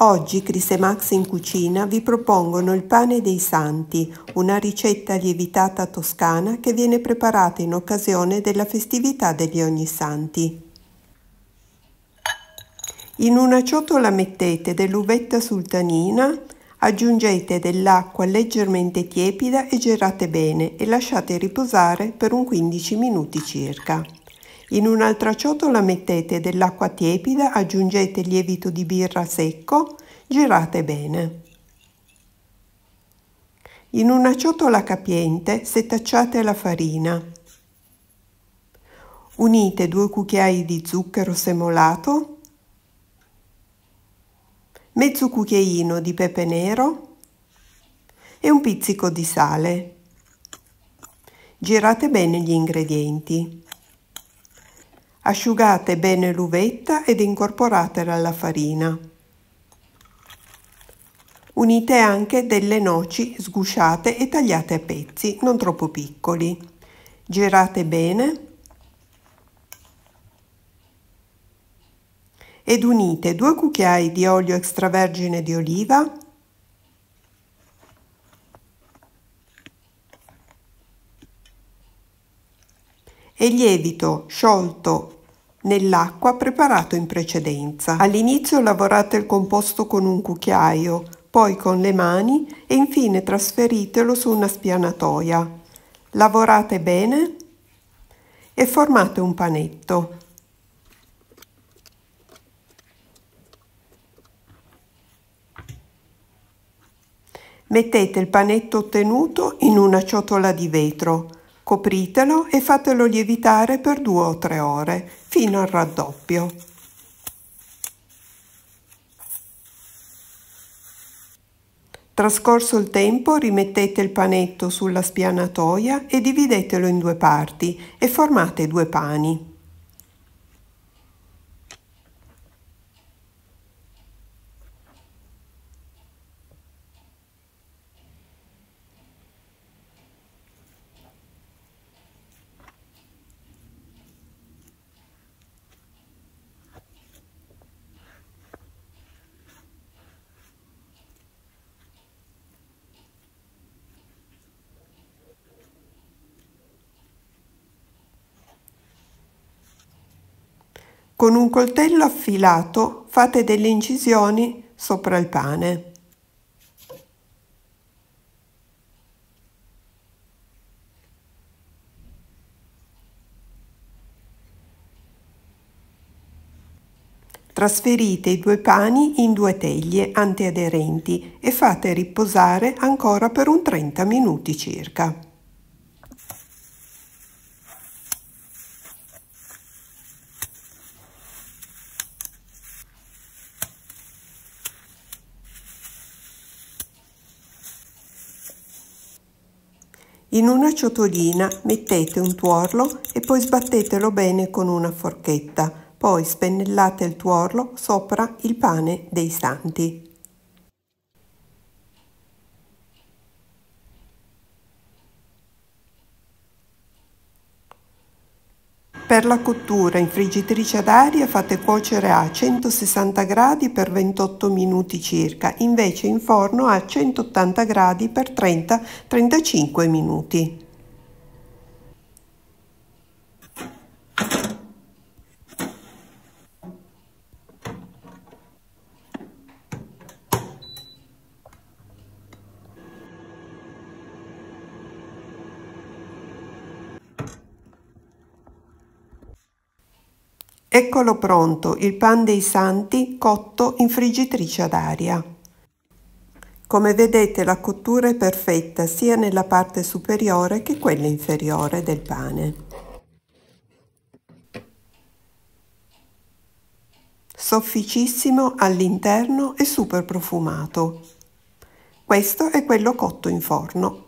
Oggi Chris e Max in cucina vi propongono il pane dei santi, una ricetta lievitata toscana che viene preparata in occasione della festività degli Ognissanti. In una ciotola mettete dell'uvetta sultanina, aggiungete dell'acqua leggermente tiepida e gerate bene e lasciate riposare per un 15 minuti circa. In un'altra ciotola mettete dell'acqua tiepida, aggiungete lievito di birra secco, girate bene. In una ciotola capiente setacciate la farina. Unite due cucchiai di zucchero semolato, mezzo cucchiaino di pepe nero e un pizzico di sale. Girate bene gli ingredienti. Asciugate bene l'uvetta ed incorporatela alla farina. Unite anche delle noci sgusciate e tagliate a pezzi, non troppo piccoli. Girate bene ed unite due cucchiai di olio extravergine di oliva e lievito sciolto nell'acqua preparato in precedenza. All'inizio lavorate il composto con un cucchiaio, poi con le mani e infine trasferitelo su una spianatoia. Lavorate bene e formate un panetto. Mettete il panetto ottenuto in una ciotola di vetro Copritelo e fatelo lievitare per due o tre ore, fino al raddoppio. Trascorso il tempo rimettete il panetto sulla spianatoia e dividetelo in due parti e formate due pani. Con un coltello affilato fate delle incisioni sopra il pane. Trasferite i due pani in due teglie antiaderenti e fate riposare ancora per un 30 minuti circa. In una ciotolina mettete un tuorlo e poi sbattetelo bene con una forchetta, poi spennellate il tuorlo sopra il pane dei santi. Per la cottura in friggitrice ad aria fate cuocere a 160 gradi per 28 minuti circa, invece in forno a 180 gradi per 30-35 minuti. Eccolo pronto, il pan dei santi cotto in friggitrice ad aria. Come vedete la cottura è perfetta sia nella parte superiore che quella inferiore del pane. Sofficissimo all'interno e super profumato. Questo è quello cotto in forno.